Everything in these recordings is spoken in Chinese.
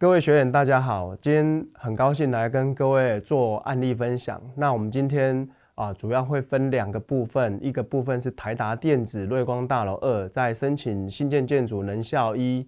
各位学员，大家好！今天很高兴来跟各位做案例分享。那我们今天啊，主要会分两个部分，一个部分是台达电子瑞光大楼二在申请新建建筑能效一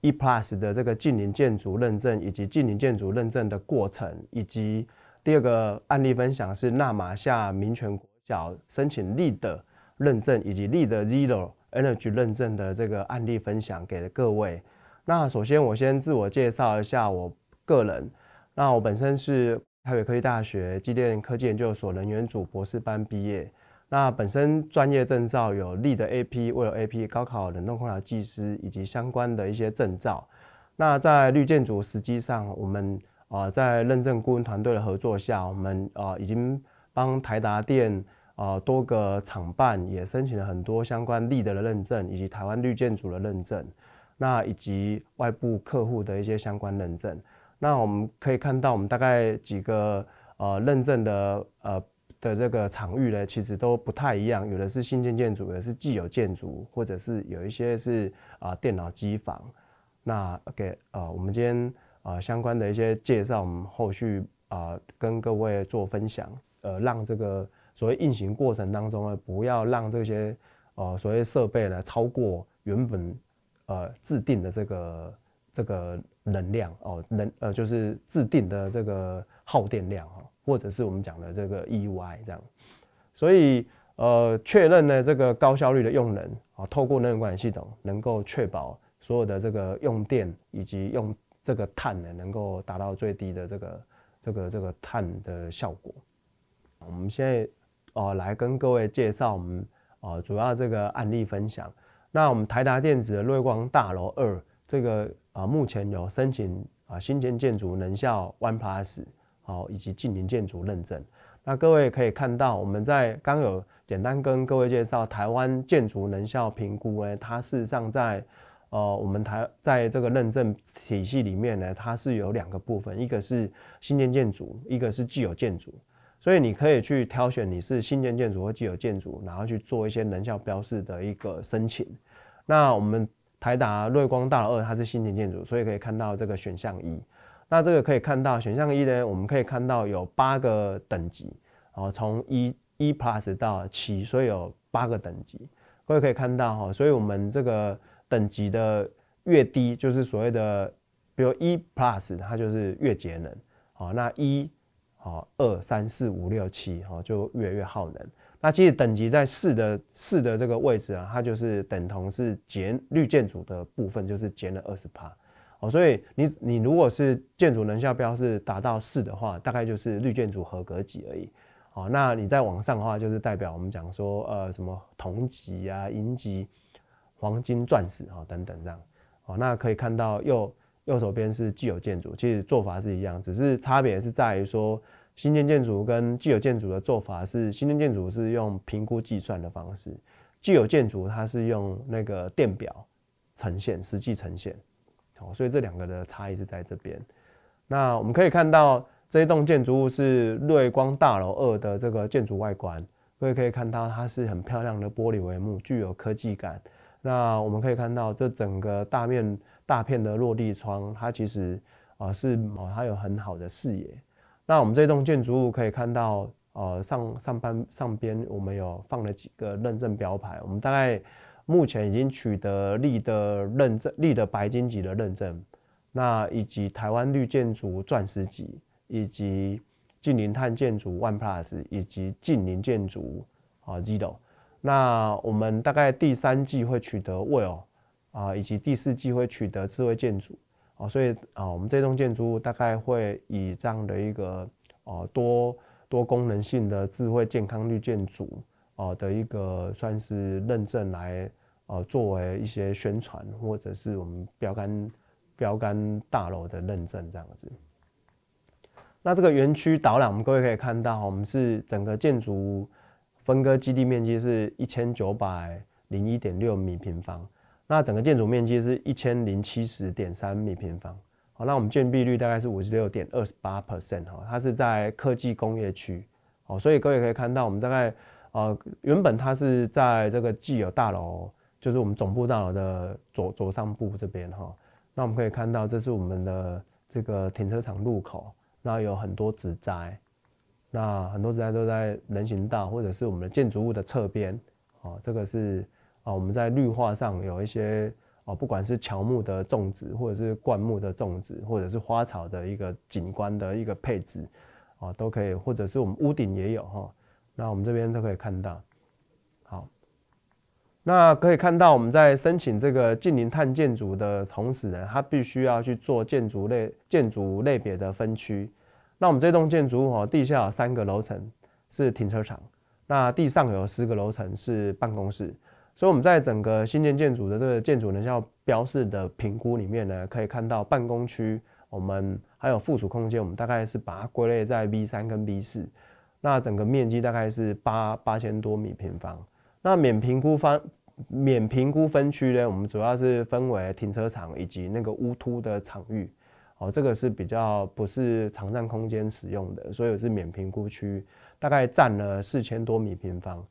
一 Plus 的这个近邻建筑认证，以及近邻建筑认证的过程；以及第二个案例分享是纳马夏民权国小申请力 d 认证，以及力 d Zero Energy 认证的这个案例分享给各位。那首先我先自我介绍一下，我个人，那我本身是台北科技大学机电科技研究所能源组博士班毕业，那本身专业证照有利的 AP、沃尔 AP、高考冷冻空调技师以及相关的一些证照。那在绿建组，实际上我们啊在认证顾问团队的合作下，我们啊已经帮台达电啊多个厂办也申请了很多相关利德的认证以及台湾绿建组的认证。那以及外部客户的一些相关认证，那我们可以看到，我们大概几个呃认证的呃的这个场域呢，其实都不太一样，有的是新建建筑，有的是既有建筑，或者是有一些是啊电脑机房。那 OK 啊，我们今天啊相关的一些介绍，我们后续啊跟各位做分享，呃，让这个所谓运行过程当中呢，不要让这些呃所谓设备呢超过原本。呃，制定的这个这个能量哦，能呃就是制定的这个耗电量哈，或者是我们讲的这个 EUI 这样，所以呃确认呢这个高效率的用能啊，透过能源管理系统能够确保所有的这个用电以及用这个碳呢能够达到最低的这个这个这个碳的效果。我们现在哦来跟各位介绍我们哦主要这个案例分享。那我们台达电子的瑞光大楼二，这个啊目前有申请啊新建建筑能效 One Plus，好以及近年建筑认证。那各位可以看到，我们在刚有简单跟各位介绍台湾建筑能效评估呢，它事实上在呃我们台在这个认证体系里面呢，它是有两个部分，一个是新建建筑，一个是既有建筑。所以你可以去挑选你是新建建筑或既有建筑，然后去做一些能效标示的一个申请。那我们台达瑞光大楼二它是新建建筑，所以可以看到这个选项一。那这个可以看到选项一呢，我们可以看到有八个等级，哦，从一一 Plus 到七，所以有八个等级。各位可以看到哈，所以我们这个等级的越低，就是所谓的，比如一 Plus 它就是越节能，哦，那一。哦，二三四五六七，哦，就越来越耗能。那其实等级在四的四的这个位置啊，它就是等同是减绿建筑的部分，就是减了二十帕。哦，所以你你如果是建筑能效标是达到四的话，大概就是绿建筑合格级而已。哦，那你再往上的话，就是代表我们讲说，呃，什么铜级啊、银级、黄金、钻石啊等等这样。哦，那可以看到又。右手边是既有建筑，其实做法是一样，只是差别是在于说，新建建筑跟既有建筑的做法是，新建建筑是用评估计算的方式，既有建筑它是用那个电表呈现实际呈现，好，所以这两个的差异是在这边。那我们可以看到这一栋建筑物是瑞光大楼二的这个建筑外观，各位可以看到它是很漂亮的玻璃帷幕，具有科技感。那我们可以看到这整个大面。大片的落地窗，它其实啊是哦，它有很好的视野。那我们这栋建筑物可以看到，呃上上半上边我们有放了几个认证标牌。我们大概目前已经取得绿的认证，绿的白金级的认证，那以及台湾绿建筑钻石级，以及近邻碳建筑 One Plus，以及近邻建筑啊 Zero。那我们大概第三季会取得 Well。啊，以及第四季会取得智慧建筑啊，所以啊，我们这栋建筑物大概会以这样的一个啊多多功能性的智慧健康绿建筑啊的一个算是认证来啊作为一些宣传或者是我们标杆标杆大楼的认证这样子。那这个园区导览，我们各位可以看到，我们是整个建筑分割基地面积是一千九百零一点六米平方。那整个建筑面积是一千零七十点三米平方，好，那我们建蔽率大概是五十六点二十八 percent，哈，它是在科技工业区，哦，所以各位可以看到，我们大概，呃，原本它是在这个既有大楼，就是我们总部大楼的左左上部这边，哈，那我们可以看到，这是我们的这个停车场入口，那有很多植栽，那很多植栽都在人行道或者是我们的建筑物的侧边，哦，这个是。啊，我们在绿化上有一些啊，不管是乔木的种植，或者是灌木的种植，或者是花草的一个景观的一个配置，啊，都可以。或者是我们屋顶也有哈，那我们这边都可以看到。好，那可以看到我们在申请这个近邻碳建筑的同时呢，它必须要去做建筑类建筑类别的分区。那我们这栋建筑哦，地下三个楼层是停车场，那地上有十个楼层是办公室。所以我们在整个新建建筑的这个建筑能效标示的评估里面呢，可以看到办公区，我们还有附属空间，我们大概是把它归类在 B 三跟 B 四，那整个面积大概是八八千多米平方。那免评估方免评估分区呢，我们主要是分为停车场以及那个屋突的场域，哦，这个是比较不是常占空间使用的，所以是免评估区，大概占了四千多米平方。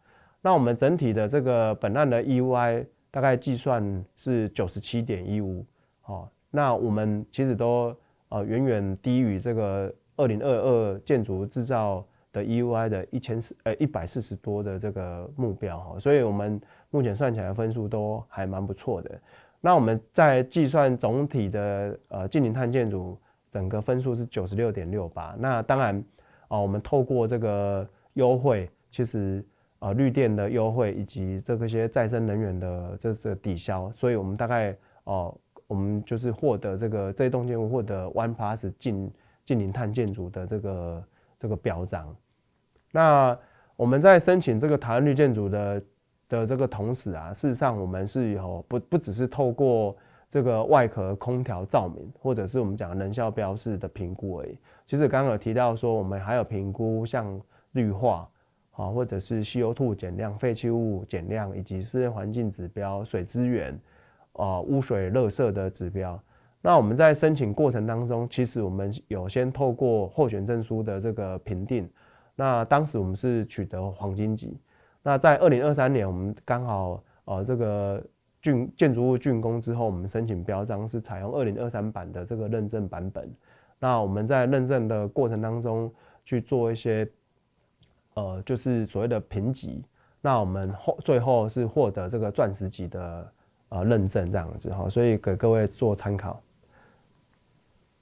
那我们整体的这个本案的 EUI 大概计算是九十七点一五，好，那我们其实都呃远远低于这个二零二二建筑制造的 EUI 的一千四呃一百四十多的这个目标哈，所以我们目前算起来分数都还蛮不错的。那我们在计算总体的呃近零碳建筑整个分数是九十六点六八，那当然啊，我们透过这个优惠其实。啊，绿电的优惠以及这个些再生能源的这是抵消，所以我们大概哦，我们就是获得这个这栋建筑获得 one plus 近近零碳建筑的这个这个表彰。那我们在申请这个台湾绿建筑的的这个同时啊，事实上我们是有不不只是透过这个外壳空调照明或者是我们讲能效标示的评估而已，其实刚刚有提到说我们还有评估像绿化。啊，或者是稀土土减量、废弃物减量，以及室内环境指标、水资源，啊，污水、垃圾的指标。那我们在申请过程当中，其实我们有先透过候选证书的这个评定。那当时我们是取得黄金级。那在二零二三年，我们刚好呃这个竣建筑物竣工之后，我们申请标章是采用二零二三版的这个认证版本。那我们在认证的过程当中去做一些。呃，就是所谓的评级，那我们后最后是获得这个钻石级的呃认证这样子哈，所以给各位做参考。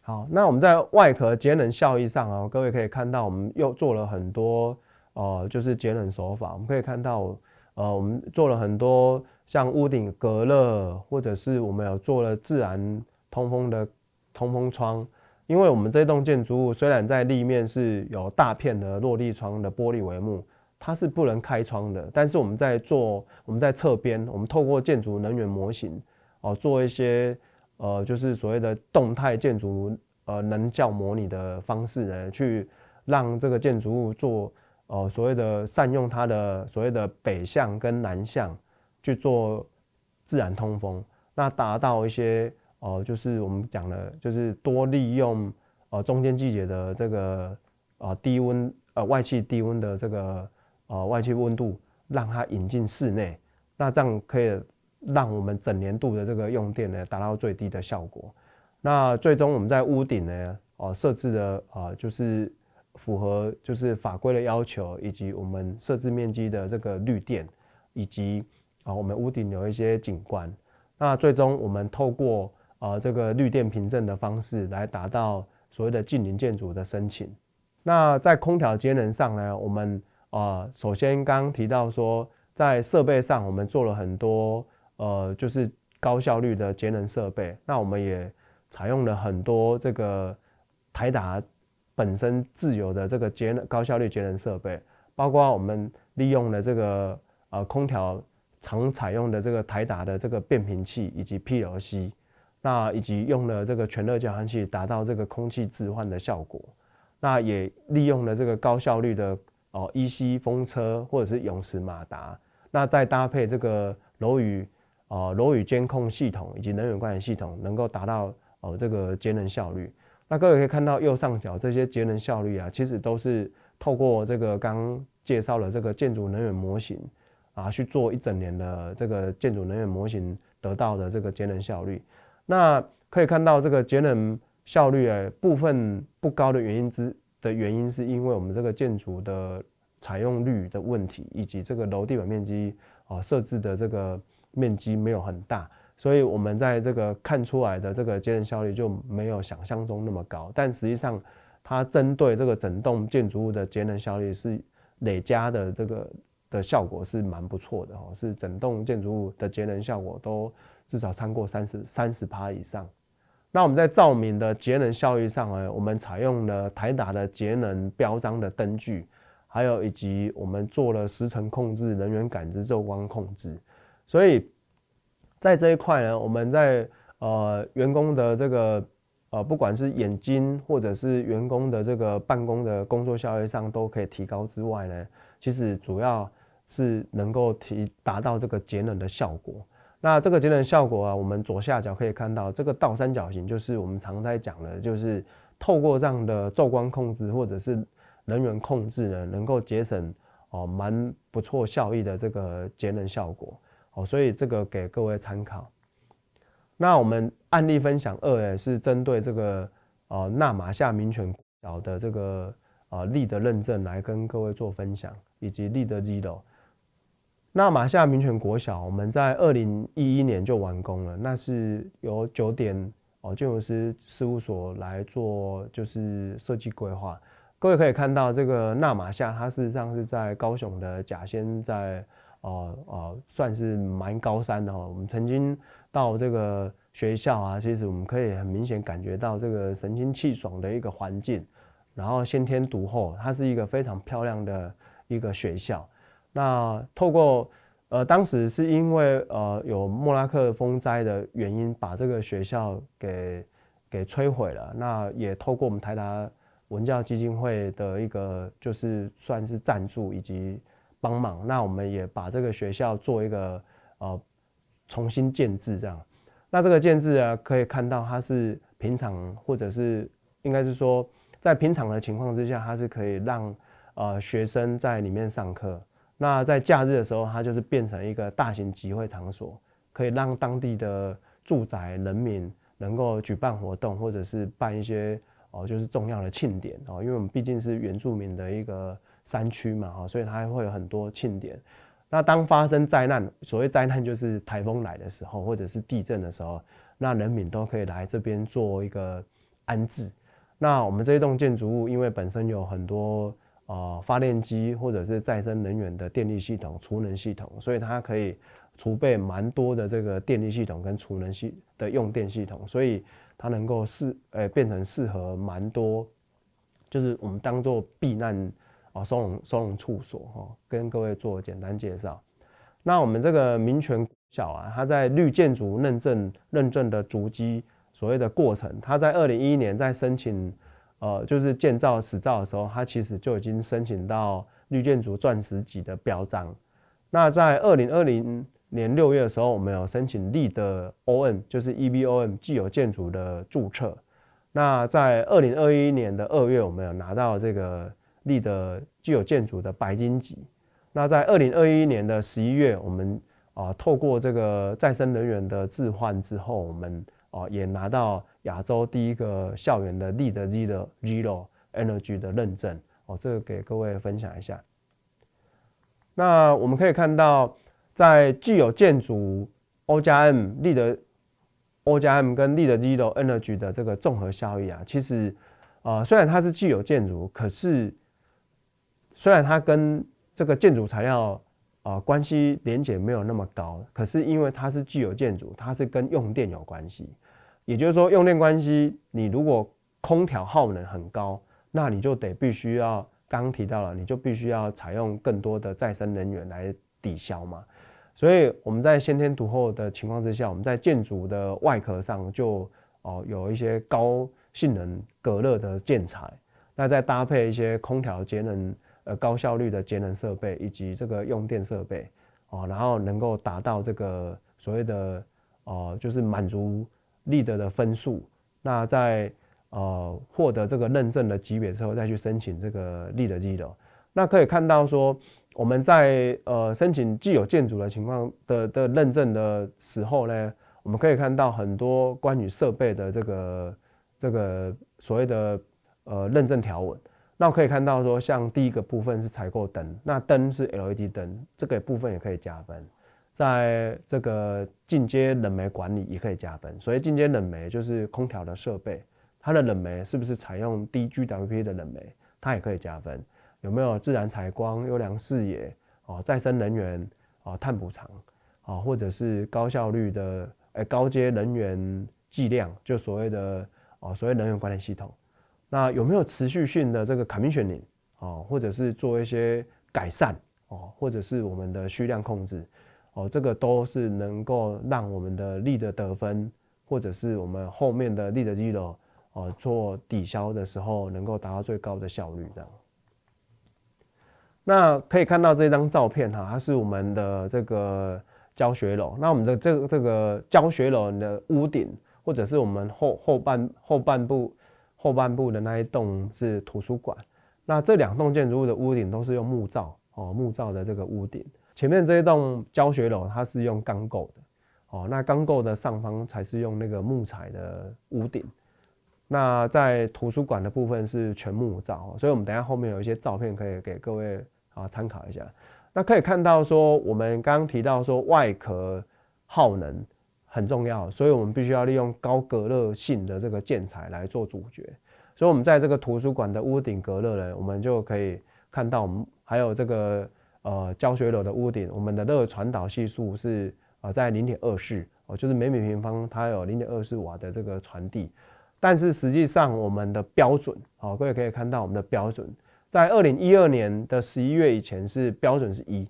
好，那我们在外壳节能效益上啊，各位可以看到我们又做了很多呃，就是节能手法。我们可以看到呃，我们做了很多像屋顶隔热，或者是我们有做了自然通风的通风窗。因为我们这栋建筑物虽然在立面是有大片的落地窗的玻璃帷幕，它是不能开窗的，但是我们在做我们在侧边，我们透过建筑能源模型哦，做一些呃，就是所谓的动态建筑呃能效模拟的方式呢，去让这个建筑物做呃所谓的善用它的所谓的北向跟南向去做自然通风，那达到一些。哦，就是我们讲了，就是多利用呃中间季节的这个呃低温呃外气低温的这个呃外气温度，让它引进室内，那这样可以让我们整年度的这个用电呢达到最低的效果。那最终我们在屋顶呢哦设置的啊就是符合就是法规的要求，以及我们设置面积的这个绿电，以及啊我们屋顶有一些景观。那最终我们透过啊，这个绿电凭证的方式来达到所谓的近邻建筑的申请。那在空调节能上呢，我们啊，首先刚刚提到说，在设备上我们做了很多呃，就是高效率的节能设备。那我们也采用了很多这个台达本身自有的这个节能高效率节能设备，包括我们利用了这个呃空调常采用的这个台达的这个变频器以及 p l c 那以及用了这个全热交换器，达到这个空气置换的效果。那也利用了这个高效率的哦，EC 风车或者是永磁马达。那再搭配这个楼宇哦楼宇监控系统以及能源管理系统，能够达到哦这个节能效率。那各位可以看到右上角这些节能效率啊，其实都是透过这个刚刚介绍的这个建筑能源模型啊，去做一整年的这个建筑能源模型得到的这个节能效率。那可以看到，这个节能效率诶部分不高的原因之的原因，是因为我们这个建筑的采用率的问题，以及这个楼地板面积啊设置的这个面积没有很大，所以我们在这个看出来的这个节能效率就没有想象中那么高。但实际上，它针对这个整栋建筑物的节能效率是累加的，这个的效果是蛮不错的哈，是整栋建筑物的节能效果都。至少超过三十三十趴以上。那我们在照明的节能效益上呢，我们采用了台达的节能标章的灯具，还有以及我们做了时程控制、人员感知、昼光控制。所以在这一块呢，我们在呃员工的这个呃不管是眼睛或者是员工的这个办公的工作效率上都可以提高之外呢，其实主要是能够提达到这个节能的效果。那这个节能效果啊，我们左下角可以看到这个倒三角形，就是我们常在讲的，就是透过这样的昼光控制或者是人源控制呢，能够节省哦蛮不错效益的这个节能效果哦，所以这个给各位参考。那我们案例分享二呢，是针对这个呃纳马夏民权岛的这个呃绿的认证来跟各位做分享，以及绿的记录。那马夏民权国小，我们在二零一一年就完工了。那是由九点哦，建筑师事务所来做，就是设计规划。各位可以看到，这个纳马夏它事实上是在高雄的甲仙，在呃呃算是蛮高山的哦。我们曾经到这个学校啊，其实我们可以很明显感觉到这个神清气爽的一个环境，然后先天独厚，它是一个非常漂亮的一个学校。那透过，呃，当时是因为呃有莫拉克风灾的原因，把这个学校给给摧毁了。那也透过我们台达文教基金会的一个就是算是赞助以及帮忙，那我们也把这个学校做一个呃重新建制这样。那这个建制啊，可以看到它是平常或者是应该是说在平常的情况之下，它是可以让呃学生在里面上课。那在假日的时候，它就是变成一个大型集会场所，可以让当地的住宅人民能够举办活动，或者是办一些哦，就是重要的庆典哦。因为我们毕竟是原住民的一个山区嘛，哈，所以它会有很多庆典。那当发生灾难，所谓灾难就是台风来的时候，或者是地震的时候，那人民都可以来这边做一个安置。那我们这一栋建筑物，因为本身有很多。啊，发电机或者是再生能源的电力系统、储能系统，所以它可以储备蛮多的这个电力系统跟储能系的用电系统，所以它能够适诶变成适合蛮多，就是我们当做避难啊、收容收容处所哈。跟各位做简单介绍。那我们这个民权小啊，它在绿建筑认证认证的足迹所谓的过程，它在二零一一年在申请。呃，就是建造实造的时候，它其实就已经申请到绿建筑钻石级的标章。那在二零二零年六月的时候，我们有申请立的 ON，就是 EBOM 既有建筑的注册。那在二零二一年的二月，我们有拿到这个立的既有建筑的白金级。那在二零二一年的十一月，我们啊透过这个再生能源的置换之后，我们啊也拿到。亚洲第一个校园的 Lead Z 的 Zero Energy 的认证哦，这个给各位分享一下。那我们可以看到，在既有建筑 O 加 M l e e d O 加 M 跟 l e e d Zero Energy 的这个综合效益啊，其实啊，虽然它是既有建筑，可是虽然它跟这个建筑材料啊关系连接没有那么高，可是因为它是既有建筑，它是跟用电有关系。也就是说，用电关系，你如果空调耗能很高，那你就得必须要，刚刚提到了，你就必须要采用更多的再生能源来抵消嘛。所以我们在先天独厚的情况之下，我们在建筑的外壳上就哦有一些高性能隔热的建材，那再搭配一些空调节能，呃高效率的节能设备以及这个用电设备哦，然后能够达到这个所谓的哦就是满足。利得的分数，那在呃获得这个认证的级别之后，再去申请这个利得记的。那可以看到说，我们在呃申请既有建筑的情况的的认证的时候呢，我们可以看到很多关于设备的这个这个所谓的呃认证条文。那可以看到说，像第一个部分是采购灯，那灯是 LED 灯，这个部分也可以加分。在这个进阶冷媒管理也可以加分，所以进阶冷媒就是空调的设备，它的冷媒是不是采用低 GWP 的冷媒，它也可以加分。有没有自然采光、优良视野哦再生能源哦碳补偿哦或者是高效率的哎高阶能源计量，就所谓的哦所谓能源管理系统。那有没有持续性的这个 Commissioning 哦，或者是做一些改善哦，或者是我们的需量控制？哦，这个都是能够让我们的力的得分，或者是我们后面的力的记录，哦，做抵消的时候能够达到最高的效率的。那可以看到这张照片哈，它是我们的这个教学楼。那我们的这这个教学楼的屋顶，或者是我们后后半后半部后半部的那一栋是图书馆。那这两栋建筑物的屋顶都是用木造哦，木造的这个屋顶。前面这一栋教学楼，它是用钢构的，哦，那钢构的上方才是用那个木材的屋顶。那在图书馆的部分是全木造，所以我们等下后面有一些照片可以给各位啊参考一下。那可以看到说，我们刚刚提到说外壳耗能很重要，所以我们必须要利用高隔热性的这个建材来做主角。所以我们在这个图书馆的屋顶隔热呢，我们就可以看到我们还有这个。呃，教学楼的屋顶，我们的热传导系数是呃在零点二四，哦，就是每米平方它有零点二四瓦的这个传递。但是实际上我们的标准，好，各位可以看到我们的标准，在二零一二年的十一月以前是标准是一，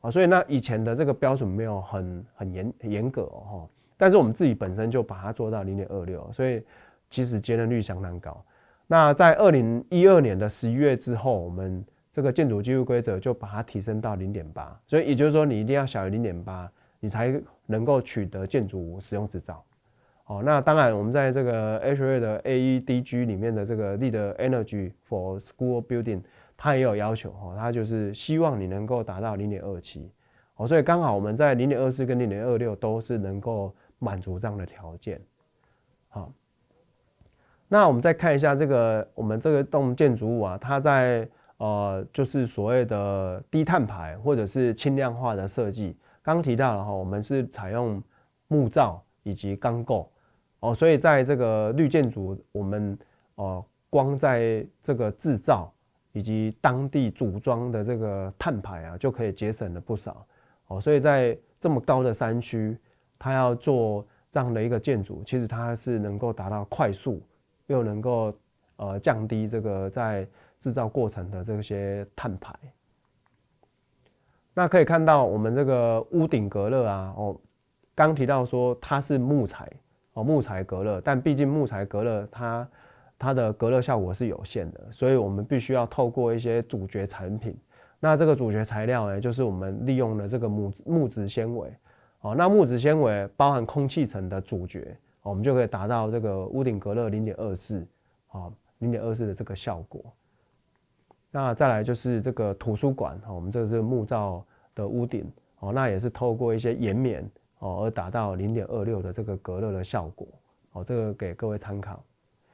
啊，所以那以前的这个标准没有很很严严格哦，但是我们自己本身就把它做到零点二六，所以其实节能率相当高。那在二零一二年的十一月之后，我们。这个建筑技术规则就把它提升到零点八，所以也就是说你一定要小于零点八，你才能够取得建筑使用执照。哦，那当然我们在这个 h r 的 AEDG 里面的这个 LEED Energy for School Building，它也有要求哦，它就是希望你能够达到零点二七哦，所以刚好我们在零点二四跟零点二六都是能够满足这样的条件。好，那我们再看一下这个我们这个栋建筑物啊，它在呃，就是所谓的低碳牌，或者是轻量化的设计。刚刚提到了哈，我们是采用木造以及钢构哦，所以在这个绿建筑，我们呃光在这个制造以及当地组装的这个碳排啊，就可以节省了不少哦。所以在这么高的山区，它要做这样的一个建筑，其实它是能够达到快速又能够呃降低这个在。制造过程的这些碳排，那可以看到我们这个屋顶隔热啊，哦，刚提到说它是木材哦，木材隔热，但毕竟木材隔热，它它的隔热效果是有限的，所以我们必须要透过一些主角产品。那这个主角材料呢，就是我们利用了这个木木质纤维哦，那木质纤维包含空气层的主角，我们就可以达到这个屋顶隔热零点二四啊，零点二四的这个效果。那再来就是这个图书馆哦，我们这个是木造的屋顶哦，那也是透过一些延绵哦而达到零点二六的这个隔热的效果哦，这个给各位参考。